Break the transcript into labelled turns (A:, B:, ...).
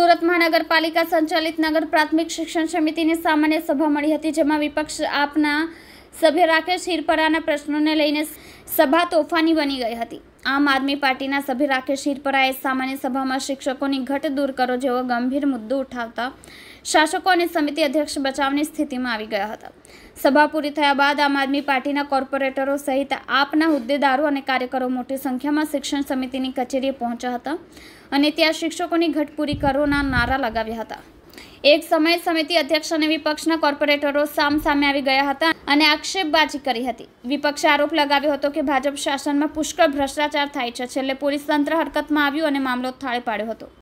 A: સુરત મહાનગરપાલિકા સંચાલિત નગર પ્રાથમિક શિક્ષણ સમિતિની સામાન્ય સભા મળી હતી જેમાં વિપક્ષ આપના સભ્ય રાકેશ હિરપરાના પ્રશ્નોને લઈને સભા તોફાની બની ગઈ હતી આમ આદમી પાર્ટીના સભ્ય રાકેશ હિરપરાએ સામાન્ય સભામાં શિક્ષકોની ઘટ દૂર કરો જેવો ગંભીર મુદ્દો ઉઠાવતા શાસકો અને સમિતિ અધ્યક્ષ બચાવની સ્થિતિમાં આવી ગયા હતા સભા પૂરી થયા બાદ આમ આદમી પાર્ટીના કોર્પોરેટરો સહિત આપના હોદ્દેદારો અને કાર્યકરો મોટી સંખ્યામાં શિક્ષણ સમિતિની કચેરીએ પહોંચ્યા હતા અને ત્યાં શિક્ષકોની ઘટ પૂરી કરોના નારા લગાવ્યા હતા એક સમયે સમિતિ અધ્યક્ષ અને વિપક્ષના કોર્પોરેટરો સામ સામે આવી ગયા હતા અને આક્ષેપબાજી કરી હતી વિપક્ષે આરોપ લગાવ્યો હતો કે ભાજપ શાસનમાં પુષ્કળ ભ્રષ્ટાચાર થાય છે છેલ્લે પોલીસ તંત્ર હરકતમાં આવ્યું અને મામલો થાળે પાડ્યો હતો